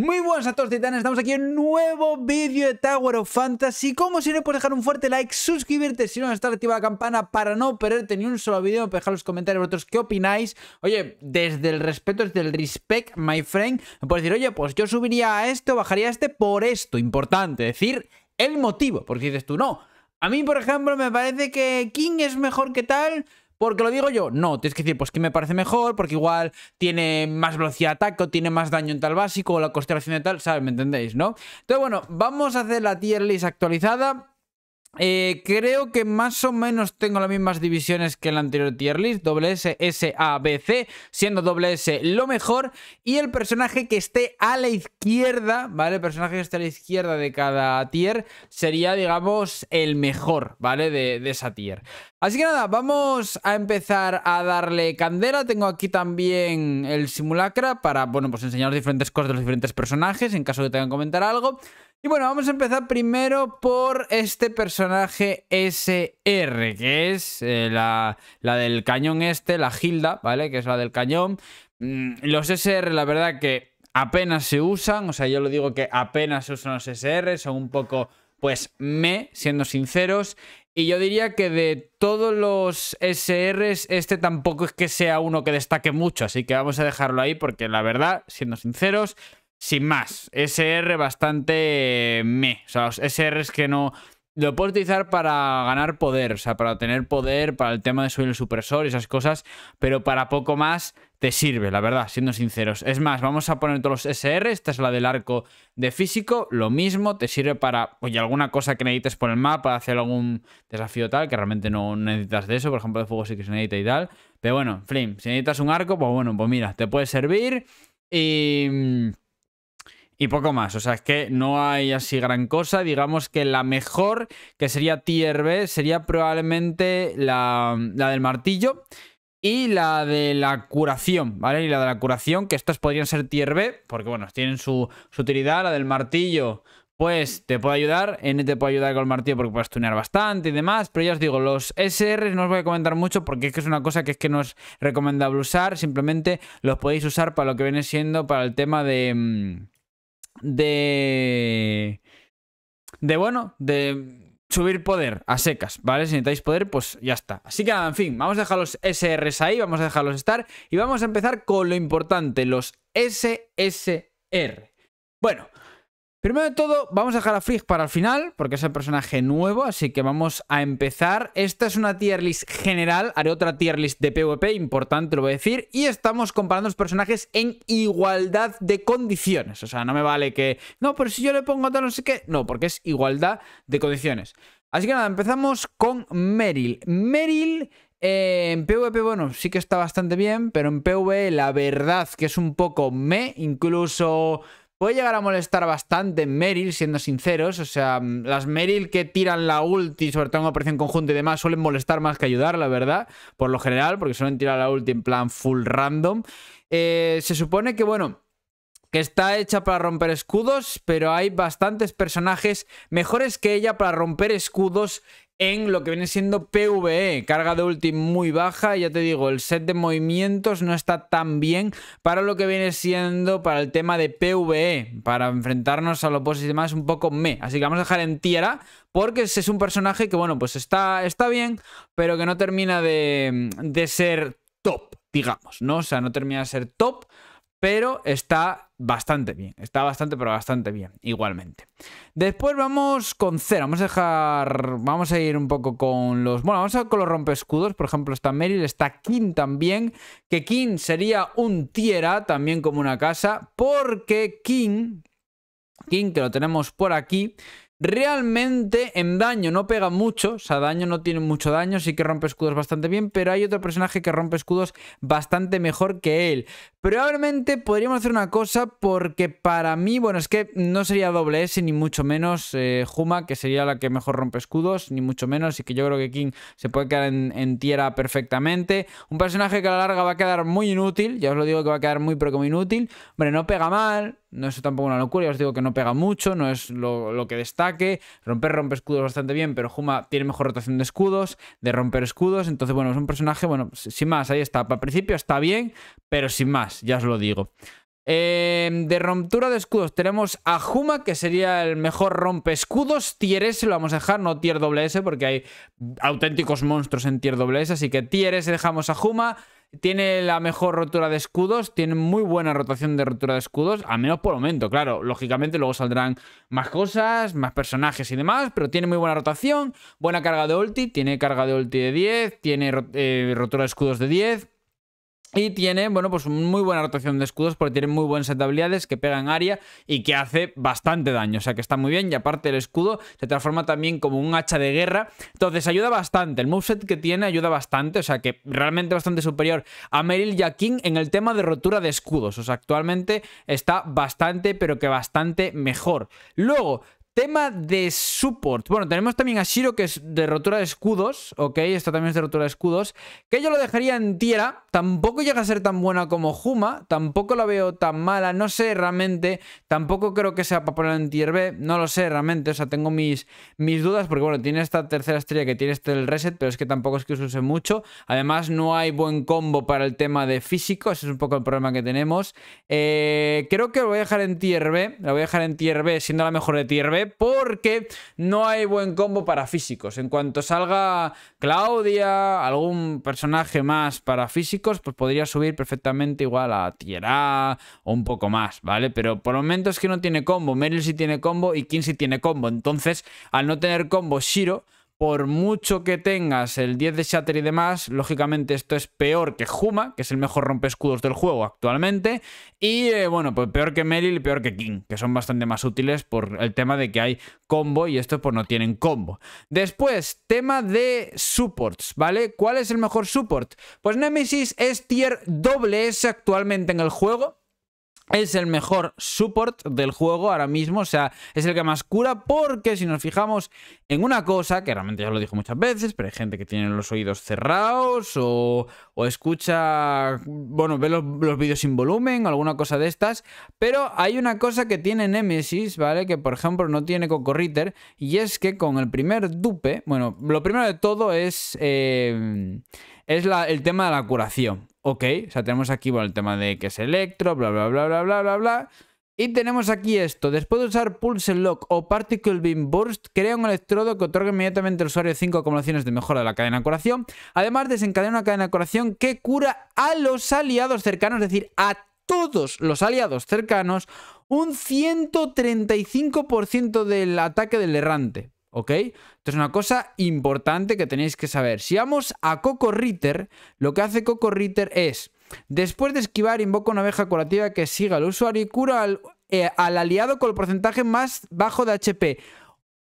Muy buenas a todos titanes, estamos aquí en un nuevo vídeo de Tower of Fantasy Como siempre puedes dejar un fuerte like, suscribirte si no está activa la campana para no perderte ni un solo vídeo Dejar los comentarios vosotros qué opináis Oye, desde el respeto, desde el respect, my friend Me puedes decir, oye, pues yo subiría a esto, bajaría a este por esto Importante, decir el motivo, porque dices tú, no A mí, por ejemplo, me parece que King es mejor que tal porque lo digo yo, no, tienes que decir, pues que me parece mejor, porque igual tiene más velocidad de ataque, o tiene más daño en tal básico, o la constelación de tal, ¿sabes? ¿Me entendéis, no? Entonces, bueno, vamos a hacer la tier list actualizada eh, creo que más o menos tengo las mismas divisiones que el anterior tier list, doble S, S, A, B, C, siendo doble S lo mejor y el personaje que esté a la izquierda, ¿vale? El personaje que esté a la izquierda de cada tier sería, digamos, el mejor, ¿vale? De, de esa tier. Así que nada, vamos a empezar a darle candela, tengo aquí también el simulacra para, bueno, pues enseñaros diferentes cosas de los diferentes personajes en caso de que tengan que comentar algo. Y bueno, vamos a empezar primero por este personaje SR, que es eh, la, del cañón este, la Gilda, ¿vale? Que es la del cañón. Mm, los SR, la verdad que apenas se usan, o sea, yo lo digo que apenas se usan los SR, son un poco, pues, me, siendo sinceros. Y yo diría que de todos los SRs, este tampoco es que sea uno que destaque mucho, así que vamos a dejarlo ahí porque la verdad, siendo sinceros, sin más. SR bastante eh, me. O sea, los SR es que no. Lo puedes utilizar para ganar poder, o sea, para tener poder, para el tema de subir el supresor y esas cosas, pero para poco más te sirve, la verdad, siendo sinceros. Es más, vamos a poner todos los SR, esta es la del arco de físico, lo mismo, te sirve para, oye, alguna cosa que necesites por el mapa, hacer algún desafío tal, que realmente no necesitas de eso, por ejemplo, de fuego sí que se necesita y tal. Pero bueno, Flame, si necesitas un arco, pues bueno, pues mira, te puede servir y... Mm, y poco más. O sea, es que no hay así gran cosa. Digamos que la mejor, que sería tier B, sería probablemente la, del martillo y la de la curación, ¿vale? Y la de la curación, que estas podrían ser tier B, porque bueno, tienen su, su utilidad. La del martillo, pues te puede ayudar. N te puede ayudar con el martillo porque puedes tunear bastante y demás. Pero ya os digo, los SR no os voy a comentar mucho porque es que es una cosa que es que no es recomendable usar. Simplemente los podéis usar para lo que viene siendo para el tema de. Mm, de... De bueno, de subir poder a secas, ¿vale? Si necesitáis poder, pues ya está. Así que en fin, vamos a dejar los SRs ahí, vamos a dejarlos estar y vamos a empezar con lo importante, los SSR. Bueno, Primero de todo, vamos a dejar a Frigg para el final, porque es el personaje nuevo, así que vamos a empezar. Esta es una tier list general, haré otra tier list de PvP, importante lo voy a decir, y estamos comparando los personajes en igualdad de condiciones. O sea, no me vale que, no, pero si yo le pongo tal no sé qué, no, porque es igualdad de condiciones. Así que nada, empezamos con Meryl. Meryl eh, en PvP, bueno, sí que está bastante bien, pero en PvE la verdad que es un poco me, incluso Puede llegar a molestar bastante Meryl, siendo sinceros. O sea, mm, las Meryl que tiran la ulti, sobre todo en operación conjunta y demás, suelen molestar más que ayudar, la verdad. Por lo general, porque suelen tirar la ulti en plan full random. Eh, se supone que, bueno, que está hecha para romper escudos, pero hay bastantes personajes mejores que ella para romper escudos en lo que viene siendo PvE, carga de ulti muy baja, ya te digo, el set de movimientos no está tan bien para lo que viene siendo para el tema de PvE, para enfrentarnos a los bosses y demás un poco me, así que vamos a dejar en tierra porque es un personaje que bueno, pues está, está bien, pero que no termina de, de ser top, digamos, ¿no? O sea, no termina de ser top, pero está bastante bien. Está bastante, pero bastante bien, igualmente. Después vamos con cero, Vamos a dejar. Vamos a ir un poco con los. Bueno, vamos a con los rompescudos. Por ejemplo, está Meryl, está King también. Que King sería un tierra, también como una casa. Porque King. King, que lo tenemos por aquí. Realmente en daño no pega mucho, o sea, daño no tiene mucho daño, sí que rompe escudos bastante bien, pero hay otro personaje que rompe escudos bastante mejor que él. Probablemente podríamos hacer una cosa porque para mí, bueno, es que no sería doble S ni mucho menos Juma, eh, que sería la que mejor rompe escudos, ni mucho menos, y que yo creo que King se puede quedar en, en tierra perfectamente. Un personaje que a la larga va a quedar muy inútil, ya os lo digo que va a quedar muy pero como inútil. Hombre, no pega mal, no es tampoco una locura, os digo que no pega mucho, no es lo, que destaque. Romper rompe escudos bastante bien, pero Juma tiene mejor rotación de escudos, de romper escudos. Entonces, bueno, es un personaje, bueno, sin más, ahí está. Para principio está bien, pero sin más, ya os lo digo. Em, de romptura de escudos tenemos a Juma, que sería el mejor rompe escudos. Tier S lo vamos a dejar, no tier S, porque hay auténticos monstruos en tier S Así que tier S dejamos a Juma. Tiene la mejor rotura de escudos, tiene muy buena rotación de rotura de escudos, al menos por momento, claro. Lógicamente luego saldrán más cosas, más personajes y demás, pero tiene muy buena rotación, buena carga de ulti, tiene carga de ulti de 10, tiene eh, rotura de escudos de 10, y tiene, bueno, pues muy buena rotación de escudos porque tiene muy buen set habilidades que pega en área y que hace bastante daño. O sea que está muy bien y aparte el escudo se transforma también como un hacha de guerra. Entonces ayuda bastante. El moveset que tiene ayuda bastante. O sea que realmente bastante superior a Meryl y en el tema de rotura de escudos. O sea, actualmente está bastante, pero que bastante mejor. Luego, Tema de support. Bueno, tenemos también a Shiro, que es de rotura de escudos. Ok, esta también es de rotura de escudos. Que yo lo dejaría en tierra. Tampoco llega a ser tan buena como Juma. Tampoco la veo tan mala. No sé realmente. Tampoco creo que sea para poner en tier B. No lo sé realmente. O sea, tengo mis, mis dudas. Porque bueno, tiene esta tercera estrella que tiene este el reset. Pero es que tampoco es que se use mucho. Además, no hay buen combo para el tema de físico. Ese es un poco el problema que tenemos. Eh, creo que lo voy a dejar en tier B. La voy a dejar en tier B, siendo la mejor de tier B porque no hay buen combo para físicos. En cuanto salga Claudia, algún personaje más para físicos, pues podría subir perfectamente igual a Tierra o un poco más, ¿vale? Pero por el momento es que no tiene combo. Meryl sí tiene combo y King sí tiene combo. Entonces, al no tener combo Shiro por mucho que tengas el 10 de Shatter y demás, lógicamente esto es peor que Juma, que es el mejor rompescudos del juego actualmente, y eh, bueno, pues peor que Meril y peor que King, que son bastante más útiles por el tema de que hay combo y estos pues no tienen combo. Después, tema de supports, ¿vale? ¿Cuál es el mejor support? Pues Nemesis es tier doble S actualmente en el juego, es el mejor support del juego ahora mismo, o sea, es el que más cura porque si nos fijamos en una cosa, que realmente ya lo dijo muchas veces, pero hay gente que tiene los oídos cerrados o, o escucha, bueno, ve los, vídeos sin volumen o alguna cosa de estas, pero hay una cosa que tiene Nemesis, ¿vale? Que por ejemplo no tiene Cocorriter y es que con el primer dupe, bueno, lo primero de todo es... Eh, es el tema de la curación. Ok, o sea, tenemos aquí el tema de que es electro, bla, bla, bla, bla, bla, bla, bla. Y tenemos aquí esto. Después de usar Pulse Lock o Particle Beam Burst, crea un electrodo que otorga inmediatamente al usuario 5 acumulaciones de mejora de la cadena de curación. Además, desencadena una cadena de curación que cura a los aliados cercanos, es decir, a todos los aliados cercanos, un 135% del ataque del errante. ¿ok? Entonces una cosa importante que tenéis que saber. Si vamos a Coco Ritter, lo que hace Coco Ritter es, después de esquivar, invoca una abeja curativa que siga al usuario y cura al eh, aliado con el porcentaje más bajo de HP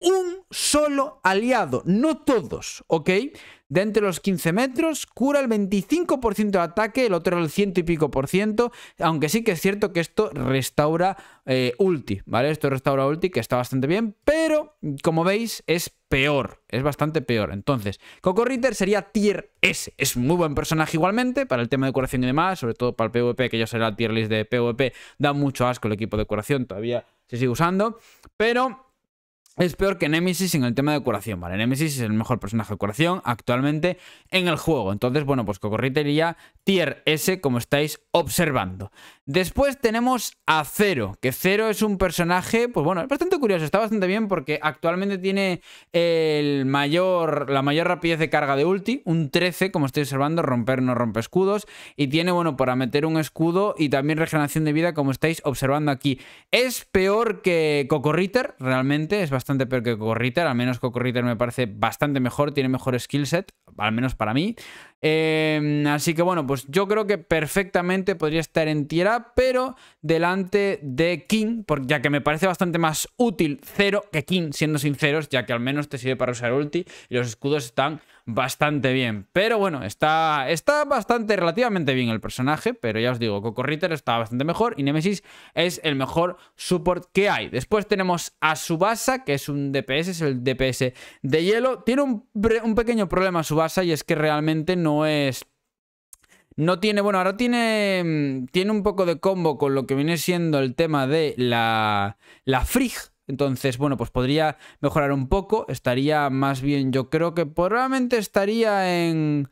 un solo aliado, no todos, ¿ok? De entre los 15 metros, cura el 25% de ataque, el otro el ciento y pico por ciento, aunque sí que es cierto que esto restaura eh, ulti, ¿vale? Esto restaura ulti, que está bastante bien, pero como veis es peor, es bastante peor. Entonces, Coco Ritter sería tier S, es muy buen personaje igualmente, para el tema de curación y demás, sobre todo para el PvP, que ya será el tier list de PvP, da mucho asco el equipo de curación, todavía se sigue usando, pero es peor que Nemesis en el tema de curación, ¿vale? Nemesis es el mejor personaje de curación actualmente en el juego. Entonces, bueno, pues Cocorritería tier S, como estáis observando. Después tenemos a Cero, que Cero es un personaje, pues bueno, es bastante curioso, está bastante bien porque actualmente tiene el mayor, la mayor rapidez de carga de ulti, un 13, como estoy observando, romper no rompe escudos, y tiene, bueno, para meter un escudo y también regeneración de vida, como estáis observando aquí. Es peor que Cocorriter, realmente, es bastante peor que Cocorriter, al menos Cocorriter me parece bastante mejor, tiene mejor skill set, al menos para mí. Em, así que bueno, pues yo creo que perfectamente podría estar en tierra, pero delante de King, porque ya que me parece bastante más útil cero que King, siendo sinceros, ya que al menos te sirve para usar ulti y los escudos están bastante bien. Pero bueno, está, está bastante, relativamente bien el personaje, pero ya os digo, Coco Ritter está bastante mejor y Nemesis es el mejor support que hay. Después tenemos a Subasa, que es un DPS, es el DPS de hielo. Tiene un, pequeño problema Subasa y es que realmente no es no tiene, bueno, ahora tiene, mm, tiene un poco de combo con lo que viene siendo el tema de la, la Frig, entonces, bueno, pues podría mejorar un poco. Estaría más bien, yo creo que probablemente estaría en...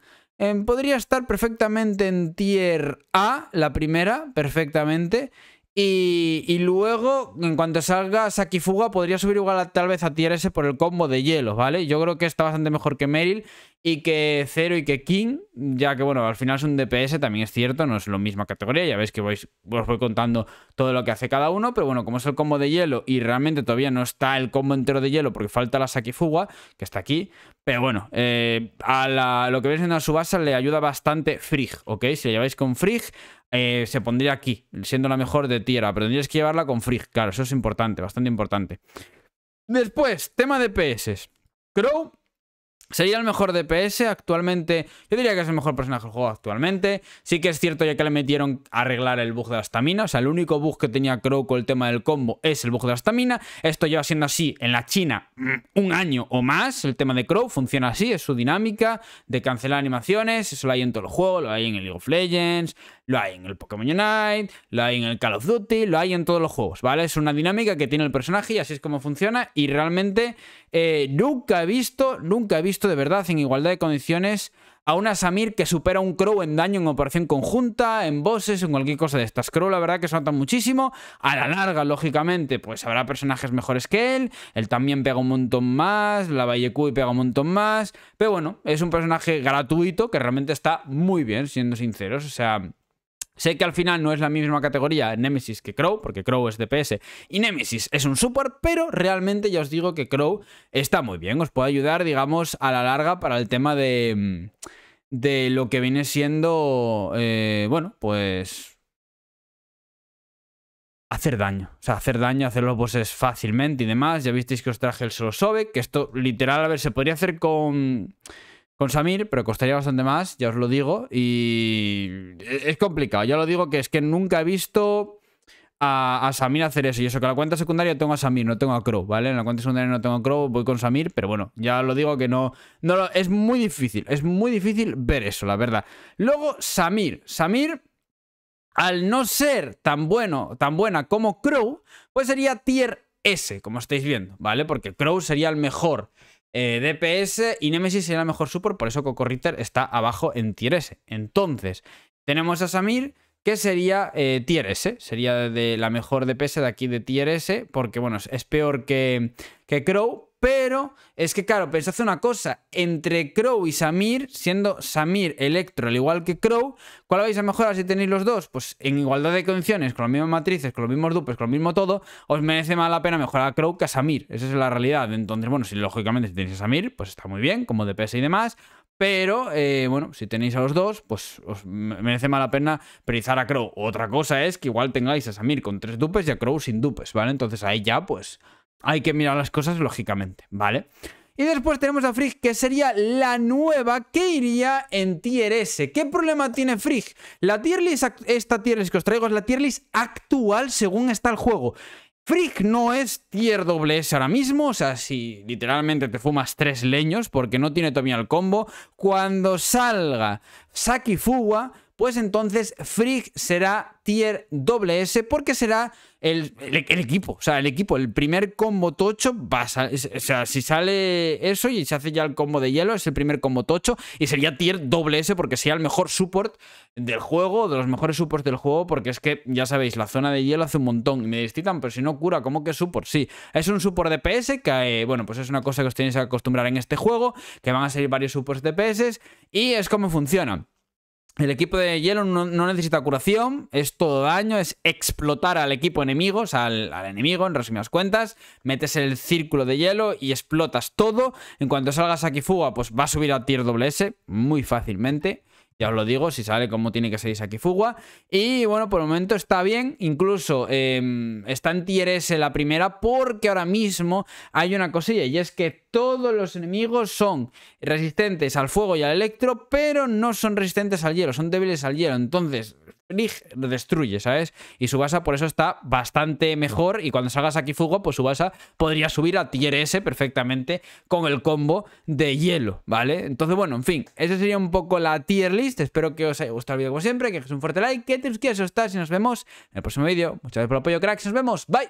podría estar perfectamente en tier A, la primera, perfectamente. Y, luego, en cuanto salga Sakifuga, podría subir igual tal vez a tier S por el combo de hielo, ¿vale? Yo creo que está bastante mejor que Meryl y que cero y que King, ya que bueno, al final es un DPS, también es cierto, no es lo misma categoría, ya veis que os voy contando todo lo que hace cada uno, pero bueno, como es el combo de hielo y realmente todavía no está el combo entero de hielo porque falta la Sakifuga, que está aquí, pero bueno, eh, a lo que veis en la subasa le ayuda bastante Frigg, ¿ok? Si la lleváis con Frigg, eh, se pondría aquí, siendo la mejor de tierra, pero tendríais que llevarla con Frigg, claro, eso es importante, bastante importante. Después, tema de DPS. Crow Sería el mejor DPS actualmente. Yo diría que es el mejor personaje del juego actualmente. Sí que es cierto ya que le metieron a arreglar el bug de la estamina. O sea, el único bug que tenía Crow con el tema del combo es el bug de la estamina. Esto lleva siendo así en la China mm, un año o más. El tema de Crow funciona así, es su dinámica de cancelar animaciones. Eso lo hay en todo el juego, lo hay en el League of Legends, lo hay en el Pokémon Unite, lo hay en el Call of Duty, lo hay en todos los juegos, ¿vale? Es una dinámica que tiene el personaje y así es como funciona. Y realmente eh, nunca he visto, nunca he visto de verdad en igualdad de condiciones a una Samir que supera un Crow en daño en operación conjunta, en bosses, en cualquier cosa de estas. Crow la verdad que se muchísimo, a la larga lógicamente pues habrá personajes mejores que él, él también pega un montón más, la Vallecuy pega un montón más, pero bueno, es un personaje gratuito que realmente está muy bien, siendo sinceros, o sea... Sé que al final no es la misma categoría Nemesis que Crow, porque Crow es DPS y Nemesis es un support, pero realmente ya os digo que Crow está muy bien, os puede ayudar, digamos, a la larga para el tema de, mm, de lo que viene siendo, eh, bueno, pues hacer daño. O sea, hacer daño, hacer los bosses fácilmente y demás. Ya visteis que os traje el solo sobe, que esto literal, a ver, se podría hacer con con Samir, pero costaría bastante más, ya os lo digo. Y e-, es complicado, ya lo digo que es que nunca he visto a, Samir hacer eso. Y eso que en la cuenta secundaria tengo a Samir, no tengo a Crow, ¿vale? En la cuenta secundaria no tengo a Crow, voy con Samir, pero bueno, ya lo digo que no, no es muy difícil, es muy difícil ver eso, la verdad. Luego, Samir, Samir... Al no ser tan bueno, tan buena como Crow, pues sería tier S, como estáis viendo, ¿vale? Porque Crow sería el mejor eh, DPS y Nemesis sería la mejor support, por eso Coco Ritter está abajo en tier S. Entonces, tenemos a Samir, que sería eh, tier S, sería de la mejor DPS de aquí de tier S, porque bueno, es peor que, que Crow, pero es que, claro, pensad una cosa: entre Crow y Samir, siendo Samir Electro al igual que Crow, ¿cuál vais a mejorar si tenéis los dos? Pues en igualdad de condiciones, con las mismas matrices, con los mismos dupes, con lo mismo todo, os merece más la pena mejorar a Crow que a Samir. Esa es la realidad. Entonces, bueno, si lógicamente si tenéis a Samir, pues está muy bien, como DPS y demás. Pero, eh, bueno, si tenéis a los dos, pues os merece más la pena priorizar a Crow. Otra cosa es que igual tengáis a Samir con tres dupes y a Crow sin dupes, ¿vale? Entonces ahí ya, pues hay que mirar las cosas lógicamente, ¿vale? Y después tenemos a Frigg, que sería la nueva que iría en tier S. ¿Qué problema tiene Frigg? La tier esta tier que os traigo es la tier list actual según está el juego. Frigg no es tier S ahora mismo, o sea, si literalmente te fumas tres leños porque no tiene todavía el combo, cuando salga Saki Fuwa pues entonces Frigg será tier S porque será el, equipo, o sea, el equipo, el primer combo tocho, va o sea, si sale eso y se hace ya el combo de hielo, es el primer combo tocho y sería tier doble S porque sería el mejor support del juego, de los mejores supports del juego, porque es que, ya sabéis, la zona de hielo hace un montón y me distitan, pero si no cura, ¿cómo que support? Sí, es un support de PS que, eh, bueno, pues es una cosa que os tenéis que acostumbrar en este juego, que van a salir varios supports de y es como funcionan. El equipo de hielo no, necesita curación, es todo daño, es explotar al equipo enemigo, o sea, al, enemigo, en resumidas cuentas. Metes el círculo de hielo y explotas todo. En cuanto salgas aquí fuga, pues va a subir a tier S muy fácilmente. Ya os lo digo, si sale como tiene que ser aquí Fugua. Y bueno, por el momento está bien. Incluso em, está en tier la primera porque ahora mismo hay una cosilla y es que todos los enemigos son resistentes al fuego y al electro, pero no son resistentes al hielo, son débiles al hielo. Entonces, lo destruye, ¿sabes? Y su base, por eso está bastante mejor y cuando salgas aquí Fugo, pues base podría subir a tier S perfectamente con el combo de hielo, ¿vale? Entonces, bueno, en fin, esa sería un poco la tier list. Espero que os haya gustado el vídeo como siempre, que es un fuerte like, que te suscribas eso está. y nos vemos en el próximo vídeo. Muchas gracias por el apoyo, cracks, nos vemos, bye.